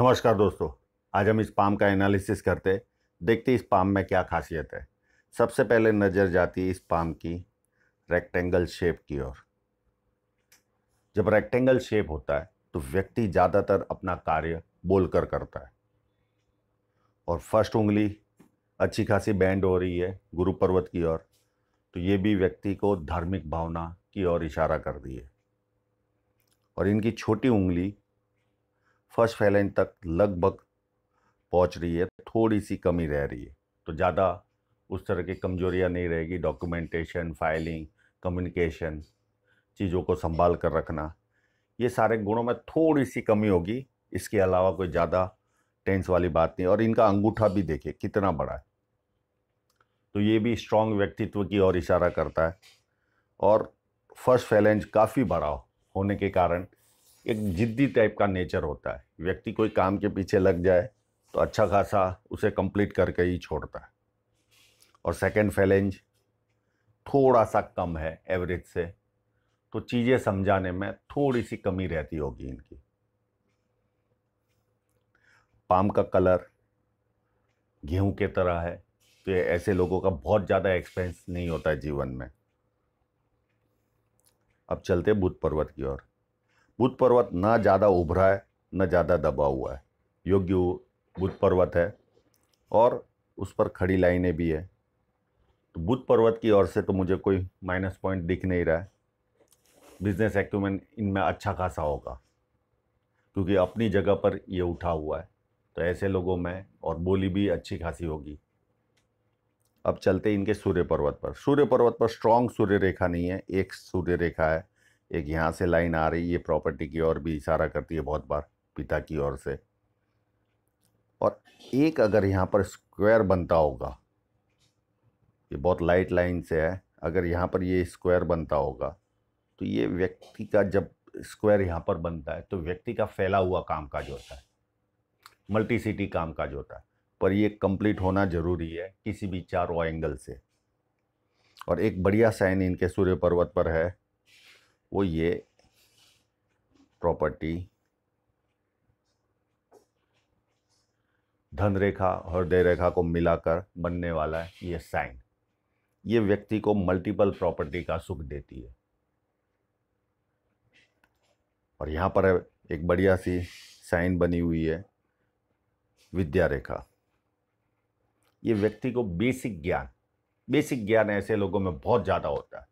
नमस्कार दोस्तों आज हम इस पाम का एनालिसिस करते देखते इस पाम में क्या खासियत है सबसे पहले नज़र जाती है इस पाम की रेक्टेंगल शेप की ओर जब रेक्टेंगल शेप होता है तो व्यक्ति ज़्यादातर अपना कार्य बोलकर करता है और फर्स्ट उंगली अच्छी खासी बैंड हो रही है गुरु पर्वत की ओर तो ये भी व्यक्ति को धार्मिक भावना की ओर इशारा कर दी है और इनकी छोटी उंगली फर्स्ट फैलेंज तक लगभग पहुंच रही है थोड़ी सी कमी रह रही है तो ज़्यादा उस तरह की कमजोरियाँ नहीं रहेगी डॉक्यूमेंटेशन फाइलिंग कम्युनिकेशन चीज़ों को संभाल कर रखना ये सारे गुणों में थोड़ी सी कमी होगी इसके अलावा कोई ज़्यादा टेंस वाली बात नहीं और इनका अंगूठा भी देखिए कितना बड़ा है तो ये भी स्ट्रॉन्ग व्यक्तित्व की ओर इशारा करता है और फर्स्ट फैलेंज काफ़ी बड़ा हो, होने के कारण एक जिद्दी टाइप का नेचर होता है व्यक्ति कोई काम के पीछे लग जाए तो अच्छा खासा उसे कंप्लीट करके ही छोड़ता है और सेकंड फैलेंज थोड़ा सा कम है एवरेज से तो चीज़ें समझाने में थोड़ी सी कमी रहती होगी इनकी पाम का कलर गेहूं के तरह है तो ये ऐसे लोगों का बहुत ज़्यादा एक्सपेंस नहीं होता है जीवन में अब चलते बुध पर्वत की ओर बुध पर्वत ना ज़्यादा उभरा है ना ज़्यादा दबा हुआ है योग्य बुध पर्वत है और उस पर खड़ी लाइनें भी है तो बुध पर्वत की ओर से तो मुझे कोई माइनस पॉइंट दिख नहीं रहा है बिजनेस एक्यूमेंट इनमें अच्छा खासा होगा क्योंकि अपनी जगह पर ये उठा हुआ है तो ऐसे लोगों में और बोली भी अच्छी खासी होगी अब चलते इनके सूर्य पर्वत पर सूर्य पर्वत पर स्ट्रांग सूर्य रेखा नहीं है एक सूर्य रेखा है एक यहाँ से लाइन आ रही है प्रॉपर्टी की ओर भी इशारा करती है बहुत बार पिता की ओर से और एक अगर यहाँ पर स्क्वायर बनता होगा ये बहुत लाइट लाइन से है अगर यहाँ पर ये स्क्वायर बनता होगा तो ये व्यक्ति का जब स्क्वायर यहाँ पर बनता है तो व्यक्ति का फैला हुआ काम काज होता है मल्टी सिटी काम काज होता है पर ये कंप्लीट होना ज़रूरी है किसी भी चारों एंगल से और एक बढ़िया साइन इनके सूर्य पर्वत पर है वो ये प्रॉपर्टी धन रेखा हृदय रेखा को मिलाकर बनने वाला है ये साइन ये व्यक्ति को मल्टीपल प्रॉपर्टी का सुख देती है और यहाँ पर एक बढ़िया सी साइन बनी हुई है विद्या रेखा ये व्यक्ति को बेसिक ज्ञान बेसिक ज्ञान ऐसे लोगों में बहुत ज़्यादा होता है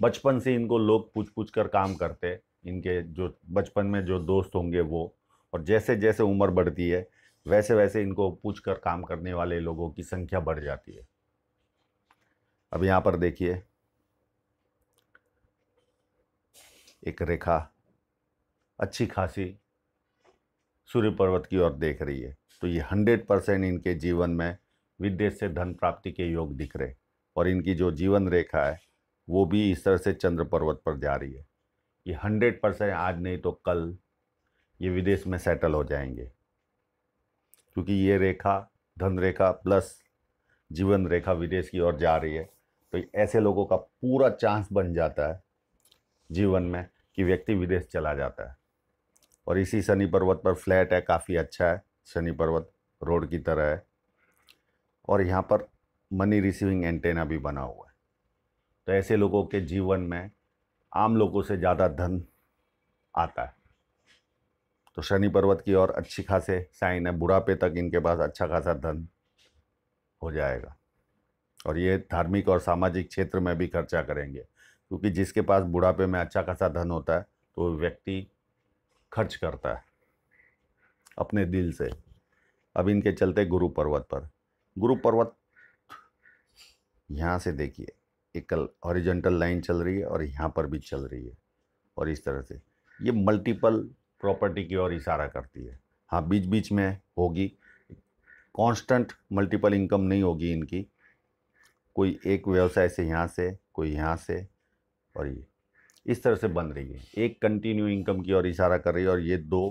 बचपन से इनको लोग पूछ पूछ कर काम करते इनके जो बचपन में जो दोस्त होंगे वो और जैसे जैसे उम्र बढ़ती है वैसे वैसे इनको पूछ कर काम करने वाले लोगों की संख्या बढ़ जाती है अब यहाँ पर देखिए एक रेखा अच्छी खासी सूर्य पर्वत की ओर देख रही है तो ये हंड्रेड परसेंट इनके जीवन में विदेश से धन प्राप्ति के योग दिख रहे और इनकी जो जीवन रेखा है वो भी इस तरह से चंद्र पर्वत पर जा रही है ये हंड्रेड परसेंट आज नहीं तो कल ये विदेश में सेटल हो जाएंगे क्योंकि ये रेखा धन रेखा प्लस जीवन रेखा विदेश की ओर जा रही है तो ऐसे लोगों का पूरा चांस बन जाता है जीवन में कि व्यक्ति विदेश चला जाता है और इसी शनि पर्वत पर फ्लैट है काफ़ी अच्छा है शनि पर्वत रोड की तरह है और यहाँ पर मनी रिसीविंग एंटेना भी बना हुआ है तो ऐसे लोगों के जीवन में आम लोगों से ज़्यादा धन आता है तो शनि पर्वत की और अच्छी खासे साइन है बुढ़ापे तक इनके पास अच्छा खासा धन हो जाएगा और ये धार्मिक और सामाजिक क्षेत्र में भी खर्चा करेंगे क्योंकि जिसके पास बुढ़ापे में अच्छा खासा धन होता है तो व्यक्ति खर्च करता है अपने दिल से अब इनके चलते गुरु पर्वत पर गुरु पर्वत यहाँ से देखिए एक ऑरिजेंटल लाइन चल रही है और यहाँ पर भी चल रही है और इस तरह से ये मल्टीपल प्रॉपर्टी की ओर इशारा करती है हाँ बीच बीच में होगी कांस्टेंट मल्टीपल इनकम नहीं होगी इनकी कोई एक व्यवसाय से यहाँ से कोई यहाँ से और ये इस तरह से बन रही है एक कंटिन्यू इनकम की ओर इशारा कर रही है और ये दो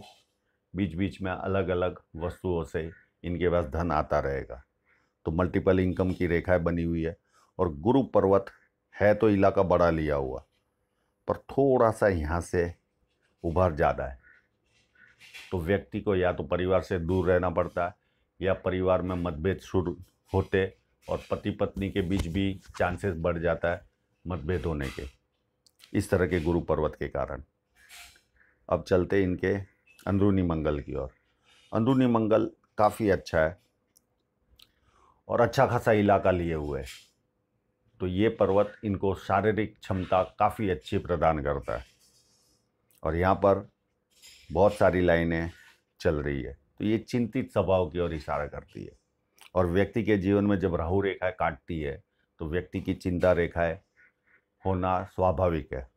बीच बीच में अलग अलग वस्तुओं से इनके पास धन आता रहेगा तो मल्टीपल इनकम की रेखाएं बनी हुई है और गुरु पर्वत है तो इलाका बड़ा लिया हुआ पर थोड़ा सा यहाँ से उभर ज़्यादा है तो व्यक्ति को या तो परिवार से दूर रहना पड़ता है या परिवार में मतभेद शुरू होते और पति पत्नी के बीच भी चांसेस बढ़ जाता है मतभेद होने के इस तरह के गुरु पर्वत के कारण अब चलते इनके अंदरूनी मंगल की ओर अंदरूनी मंगल काफ़ी अच्छा है और अच्छा खासा इलाका लिए हुए है तो ये पर्वत इनको शारीरिक क्षमता काफ़ी अच्छी प्रदान करता है और यहाँ पर बहुत सारी लाइनें चल रही है तो ये चिंतित स्वभाव की ओर इशारा करती है और व्यक्ति के जीवन में जब राहु रेखाएं काटती है तो व्यक्ति की चिंता रेखाएं होना स्वाभाविक है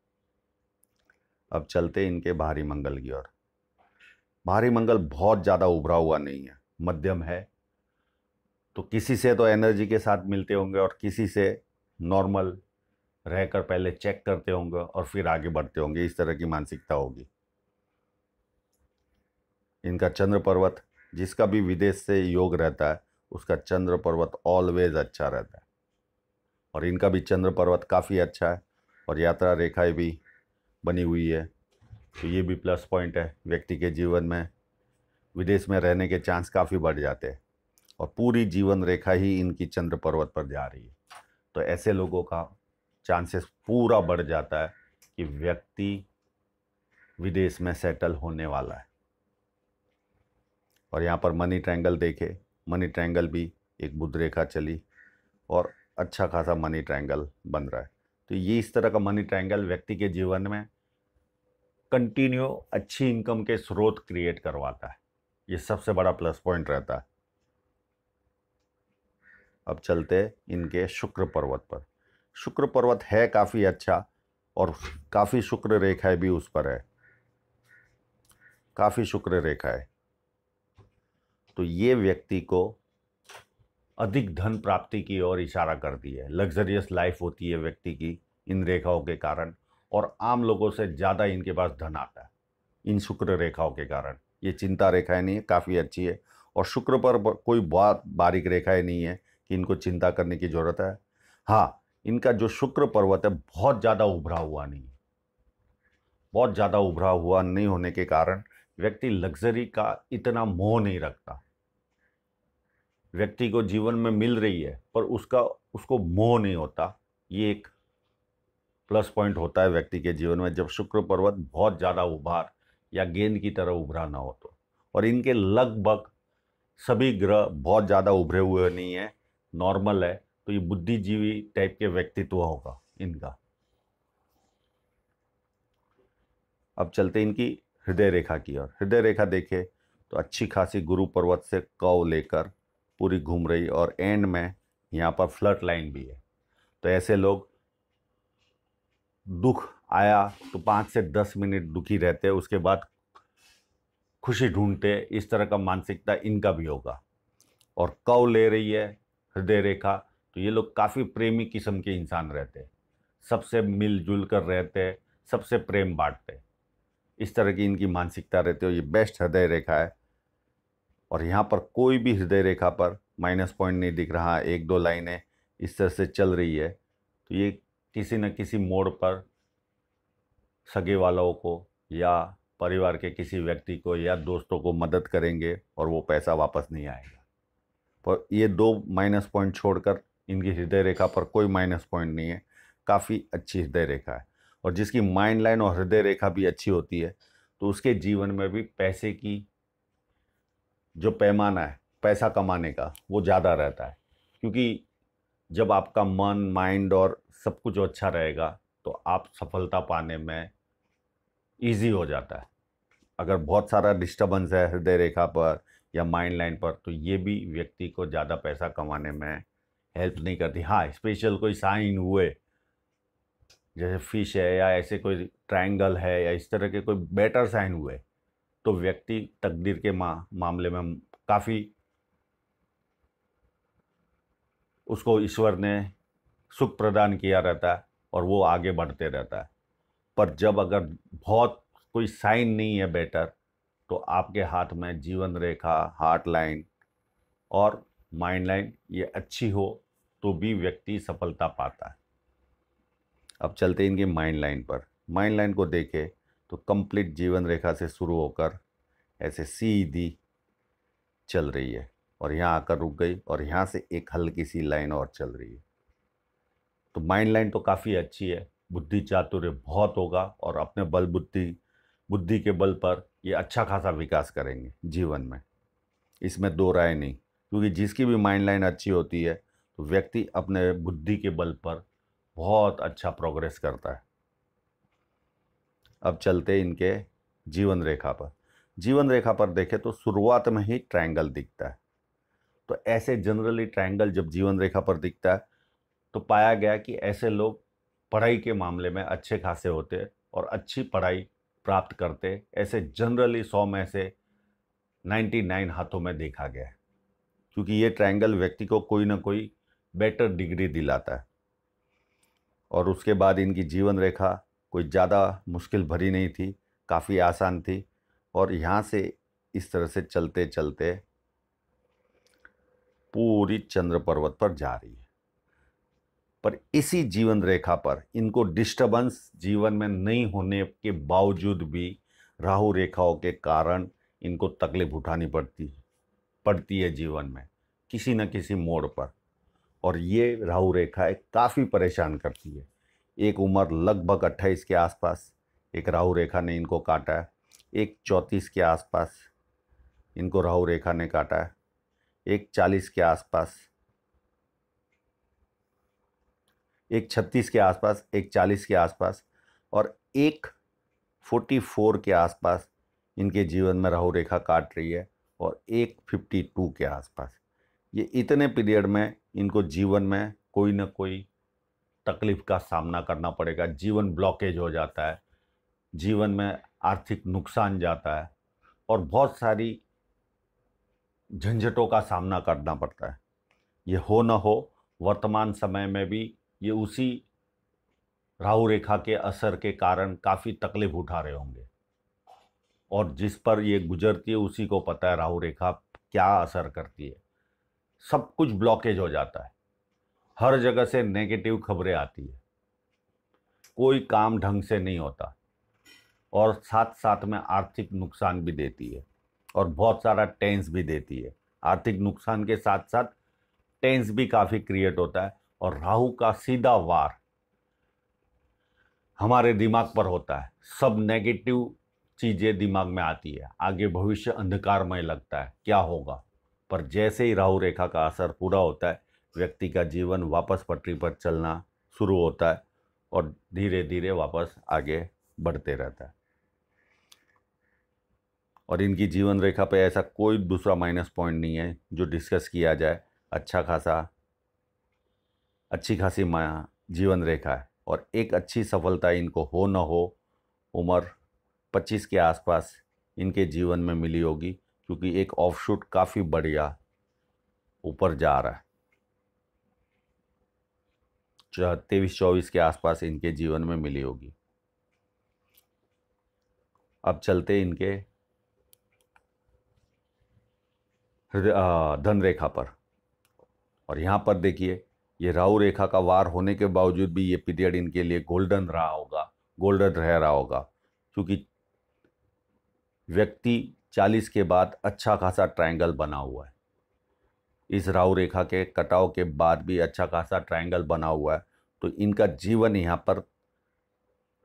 अब चलते इनके भारी मंगल की ओर भारी मंगल बहुत ज़्यादा उभरा हुआ नहीं है मध्यम है तो किसी से तो एनर्जी के साथ मिलते होंगे और किसी से नॉर्मल रहकर पहले चेक करते होंगे और फिर आगे बढ़ते होंगे इस तरह की मानसिकता होगी इनका चंद्र पर्वत जिसका भी विदेश से योग रहता है उसका चंद्र पर्वत ऑलवेज अच्छा रहता है और इनका भी चंद्र पर्वत काफ़ी अच्छा है और यात्रा रेखाएं भी बनी हुई है तो ये भी प्लस पॉइंट है व्यक्ति के जीवन में विदेश में रहने के चांस काफ़ी बढ़ जाते हैं और पूरी जीवन रेखा ही इनकी चंद्र पर्वत पर जा रही है तो ऐसे लोगों का चांसेस पूरा बढ़ जाता है कि व्यक्ति विदेश में सेटल होने वाला है और यहाँ पर मनी ट्रैंगल देखे मनी ट्रैंगल भी एक बुद्ध रेखा चली और अच्छा खासा मनी ट्रैंगल बन रहा है तो ये इस तरह का मनी ट्रैंगल व्यक्ति के जीवन में कंटिन्यू अच्छी इनकम के स्रोत क्रिएट करवाता है ये सबसे बड़ा प्लस पॉइंट रहता है अब चलते इनके शुक्र पर्वत पर शुक्र पर्वत है काफ़ी अच्छा और काफ़ी शुक्र रेखाएं भी उस पर है काफ़ी शुक्र रेखाएं तो ये व्यक्ति को अधिक धन प्राप्ति की ओर इशारा करती है लग्जरियस लाइफ होती है व्यक्ति की इन रेखाओं के कारण और आम लोगों से ज़्यादा इनके पास धन आता है इन शुक्र रेखाओं के कारण ये चिंता रेखाएं नहीं है काफ़ी अच्छी है और शुक्र पर कोई बहुत बारीक रेखाएं नहीं है कि इनको चिंता करने की ज़रूरत है हाँ इनका जो शुक्र पर्वत है बहुत ज़्यादा उभरा हुआ नहीं बहुत ज़्यादा उभरा हुआ नहीं होने के कारण व्यक्ति लग्जरी का इतना मोह नहीं रखता व्यक्ति को जीवन में मिल रही है पर उसका उसको मोह नहीं होता ये एक प्लस पॉइंट होता है व्यक्ति के जीवन में जब शुक्र पर्वत बहुत ज़्यादा उभार या गेंद की तरह उभरा ना हो तो और इनके लगभग सभी ग्रह बहुत ज़्यादा उभरे हुए नहीं हैं नॉर्मल है तो ये बुद्धिजीवी टाइप के व्यक्तित्व होगा इनका अब चलते इनकी हृदय रेखा की ओर हृदय रेखा देखे तो अच्छी खासी गुरु पर्वत से कव लेकर पूरी घूम रही और एंड में यहाँ पर फ्लट लाइन भी है तो ऐसे लोग दुख आया तो पाँच से दस मिनट दुखी रहते उसके बाद खुशी ढूंढते इस तरह का मानसिकता इनका भी होगा और कव ले रही है हृदय रेखा तो ये लोग काफ़ी प्रेमी किस्म के इंसान रहते हैं सबसे मिलजुल कर रहते सबसे प्रेम बांटते इस तरह की इनकी मानसिकता रहती है ये बेस्ट हृदय रेखा है और यहाँ पर कोई भी हृदय रेखा पर माइनस पॉइंट नहीं दिख रहा एक दो लाइनें इस तरह से चल रही है तो ये किसी न किसी मोड़ पर सगे वालों को या परिवार के किसी व्यक्ति को या दोस्तों को मदद करेंगे और वो पैसा वापस नहीं आएगा पर ये दो माइनस पॉइंट छोड़कर इनकी हृदय रेखा पर कोई माइनस पॉइंट नहीं है काफ़ी अच्छी हृदय रेखा है और जिसकी माइंड लाइन और हृदय रेखा भी अच्छी होती है तो उसके जीवन में भी पैसे की जो पैमाना है पैसा कमाने का वो ज़्यादा रहता है क्योंकि जब आपका मन माइंड और सब कुछ अच्छा रहेगा तो आप सफलता पाने में इजी हो जाता है अगर बहुत सारा डिस्टर्बेंस है हृदय रेखा पर या माइंड लाइन पर तो ये भी व्यक्ति को ज़्यादा पैसा कमाने में हेल्प नहीं करती हाँ स्पेशल कोई साइन हुए जैसे फिश है या ऐसे कोई ट्रायंगल है या इस तरह के कोई बेटर साइन हुए तो व्यक्ति तकदीर के मा, मामले में काफ़ी उसको ईश्वर ने सुख प्रदान किया रहता है और वो आगे बढ़ते रहता है पर जब अगर बहुत कोई साइन नहीं है बेटर तो आपके हाथ में जीवन रेखा हार्ट लाइन और माइंड लाइन ये अच्छी हो तो भी व्यक्ति सफलता पाता है अब चलते इनके माइंड लाइन पर माइंड लाइन को देखें तो कंप्लीट जीवन रेखा से शुरू होकर ऐसे सीधी चल रही है और यहाँ आकर रुक गई और यहाँ से एक हल्की सी लाइन और चल रही है तो माइंड लाइन तो काफ़ी अच्छी है बुद्धि चातुर्य बहुत होगा और अपने बल बुद्धि बुद्धि के बल पर ये अच्छा खासा विकास करेंगे जीवन में इसमें दो राय नहीं क्योंकि जिसकी भी माइंड लाइन अच्छी होती है तो व्यक्ति अपने बुद्धि के बल पर बहुत अच्छा प्रोग्रेस करता है अब चलते इनके जीवन रेखा पर जीवन रेखा पर देखें तो शुरुआत में ही ट्रायंगल दिखता है तो ऐसे जनरली ट्रायंगल जब जीवन रेखा पर दिखता है तो पाया गया कि ऐसे लोग पढ़ाई के मामले में अच्छे खासे होते हैं और अच्छी पढ़ाई प्राप्त करते ऐसे जनरली सौ में से नाइन्टी नाइन हाथों में देखा गया है क्योंकि ये ट्रायंगल व्यक्ति को कोई ना कोई बेटर डिग्री दिलाता है और उसके बाद इनकी जीवन रेखा कोई ज़्यादा मुश्किल भरी नहीं थी काफ़ी आसान थी और यहाँ से इस तरह से चलते चलते पूरी चंद्र पर्वत पर जा रही है पर इसी जीवन रेखा पर इनको डिस्टर्बेंस जीवन में नहीं होने के बावजूद भी राहु रेखाओं के कारण इनको तकलीफ उठानी पड़ती है पड़ती है जीवन में किसी न किसी मोड़ पर और ये राहु रेखाएँ काफ़ी परेशान करती है एक उम्र लगभग अट्ठाईस के आसपास एक राहु रेखा ने इनको काटा है एक चौंतीस के आसपास इनको राहु रेखा ने काटा है एक चालीस के आसपास एक छत्तीस के आसपास एक चालीस के आसपास और एक फोर्टी फोर के आसपास इनके जीवन में राहु रेखा काट रही है और एक फिफ्टी टू के आसपास ये इतने पीरियड में इनको जीवन में कोई ना कोई तकलीफ़ का सामना करना पड़ेगा जीवन ब्लॉकेज हो जाता है जीवन में आर्थिक नुकसान जाता है और बहुत सारी झंझटों का सामना करना पड़ता है ये हो ना हो वर्तमान समय में भी ये उसी राहु रेखा के असर के कारण काफ़ी तकलीफ उठा रहे होंगे और जिस पर ये गुजरती है उसी को पता है राहु रेखा क्या असर करती है सब कुछ ब्लॉकेज हो जाता है हर जगह से नेगेटिव खबरें आती है कोई काम ढंग से नहीं होता और साथ साथ में आर्थिक नुकसान भी देती है और बहुत सारा टेंस भी देती है आर्थिक नुकसान के साथ साथ टेंस भी काफ़ी क्रिएट होता है और राहु का सीधा वार हमारे दिमाग पर होता है सब नेगेटिव चीज़ें दिमाग में आती है आगे भविष्य अंधकारमय लगता है क्या होगा पर जैसे ही राहु रेखा का असर पूरा होता है व्यक्ति का जीवन वापस पटरी पर चलना शुरू होता है और धीरे धीरे वापस आगे बढ़ते रहता है और इनकी जीवन रेखा पे ऐसा कोई दूसरा माइनस पॉइंट नहीं है जो डिस्कस किया जाए अच्छा खासा अच्छी खासी माया जीवन रेखा है और एक अच्छी सफलता इनको हो न हो उम्र 25 के आसपास इनके जीवन में मिली होगी क्योंकि एक ऑफशूट काफ़ी बढ़िया ऊपर जा रहा है तेईस चौबीस के आसपास इनके जीवन में मिली होगी अब चलते इनके धन रेखा पर और यहाँ पर देखिए ये राहु रेखा का वार होने के बावजूद भी ये पीरियड इनके लिए गोल्डन रहा होगा गोल्डन रह रहा होगा क्योंकि व्यक्ति चालीस के बाद अच्छा खासा ट्रायंगल बना हुआ है इस राहु रेखा के कटाव के बाद भी अच्छा खासा ट्रायंगल बना हुआ है तो इनका जीवन यहाँ पर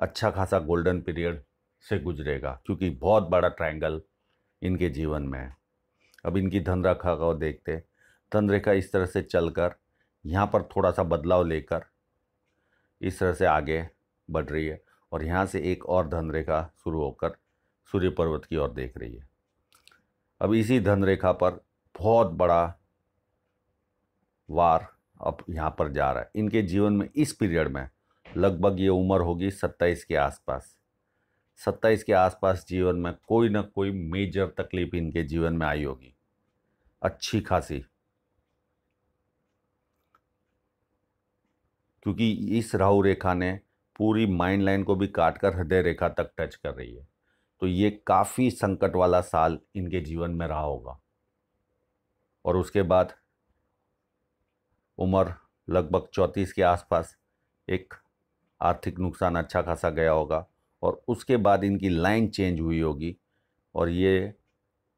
अच्छा खासा गोल्डन पीरियड से गुजरेगा क्योंकि बहुत बड़ा ट्रायंगल इनके जीवन में है अब इनकी धन रेखा को देखते धन रेखा इस तरह से चलकर यहाँ पर थोड़ा सा बदलाव लेकर इस तरह से आगे बढ़ रही है और यहाँ से एक और धनरेखा शुरू होकर सूर्य पर्वत की ओर देख रही है अब इसी धनरेखा पर बहुत बड़ा वार अब यहाँ पर जा रहा है इनके जीवन में इस पीरियड में लगभग ये उम्र होगी सत्ताईस के आसपास सत्ताईस के आसपास जीवन में कोई ना कोई मेजर तकलीफ इनके जीवन में आई होगी अच्छी खासी क्योंकि इस राहु रेखा ने पूरी माइंड लाइन को भी काट कर हृदय रेखा तक टच कर रही है तो ये काफ़ी संकट वाला साल इनके जीवन में रहा होगा और उसके बाद उम्र लगभग चौंतीस के आसपास एक आर्थिक नुकसान अच्छा खासा गया होगा और उसके बाद इनकी लाइन चेंज हुई होगी और ये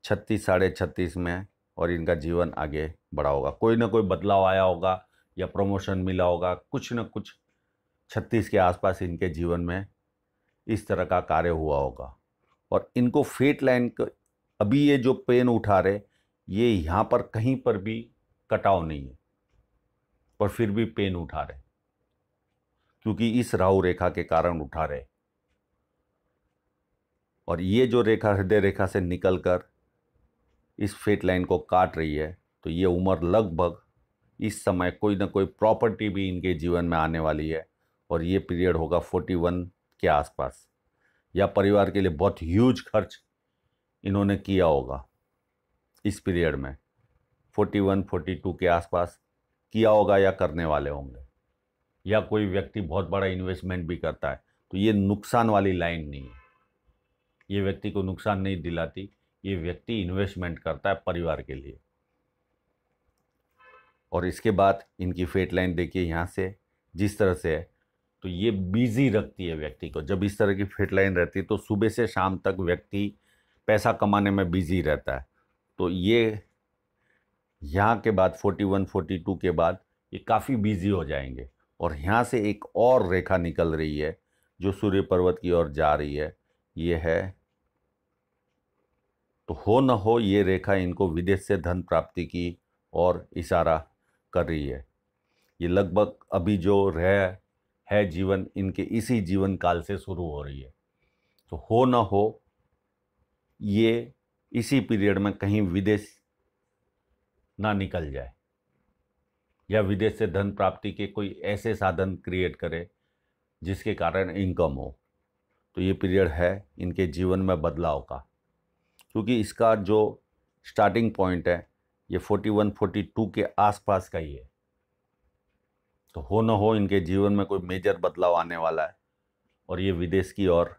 छत्तीस साढ़े छत्तीस में और इनका जीवन आगे बढ़ा होगा कोई ना कोई बदलाव आया होगा या प्रमोशन मिला होगा कुछ न कुछ छत्तीस के आसपास इनके जीवन में इस तरह का कार्य हुआ होगा और इनको फेट लाइन अभी ये जो पेन उठा रहे ये यहाँ पर कहीं पर भी कटाव नहीं है पर फिर भी पेन उठा रहे क्योंकि इस राहु रेखा के कारण उठा रहे और ये जो रेखा हृदय रेखा से निकलकर इस फेट लाइन को काट रही है तो ये उम्र लगभग इस समय कोई ना कोई प्रॉपर्टी भी इनके जीवन में आने वाली है और ये पीरियड होगा फोर्टी वन के आसपास या परिवार के लिए बहुत ह्यूज खर्च इन्होंने किया होगा इस पीरियड में फोर्टी वन फोर्टी टू के आसपास किया होगा या करने वाले होंगे या कोई व्यक्ति बहुत बड़ा इन्वेस्टमेंट भी करता है तो ये नुकसान वाली लाइन नहीं है ये व्यक्ति को नुकसान नहीं दिलाती ये व्यक्ति इन्वेस्टमेंट करता है परिवार के लिए और इसके बाद इनकी फेट लाइन देखिए यहाँ से जिस तरह से है तो ये बिजी रखती है व्यक्ति को जब इस तरह की फेट लाइन रहती है तो सुबह से शाम तक व्यक्ति पैसा कमाने में बिजी रहता है तो ये यहाँ के बाद 41, 42 के बाद ये काफ़ी बिजी हो जाएंगे और यहाँ से एक और रेखा निकल रही है जो सूर्य पर्वत की ओर जा रही है ये है तो हो न हो ये रेखा इनको विदेश से धन प्राप्ति की और इशारा कर रही है ये लगभग अभी जो रह है जीवन इनके इसी जीवन काल से शुरू हो रही है तो हो ना हो ये इसी पीरियड में कहीं विदेश ना निकल जाए या विदेश से धन प्राप्ति के कोई ऐसे साधन क्रिएट करे जिसके कारण इनकम हो तो ये पीरियड है इनके जीवन में बदलाव का क्योंकि इसका जो स्टार्टिंग पॉइंट है ये 41 42 के आसपास का ही है तो हो ना हो इनके जीवन में कोई मेजर बदलाव आने वाला है और ये विदेश की ओर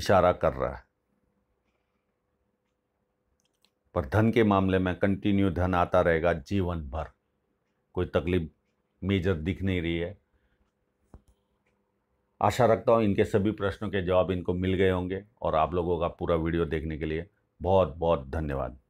इशारा कर रहा है पर धन के मामले में कंटिन्यू धन आता रहेगा जीवन भर कोई तकलीफ मेजर दिख नहीं रही है आशा रखता हूँ इनके सभी प्रश्नों के जवाब इनको मिल गए होंगे और आप लोगों का पूरा वीडियो देखने के लिए बहुत बहुत धन्यवाद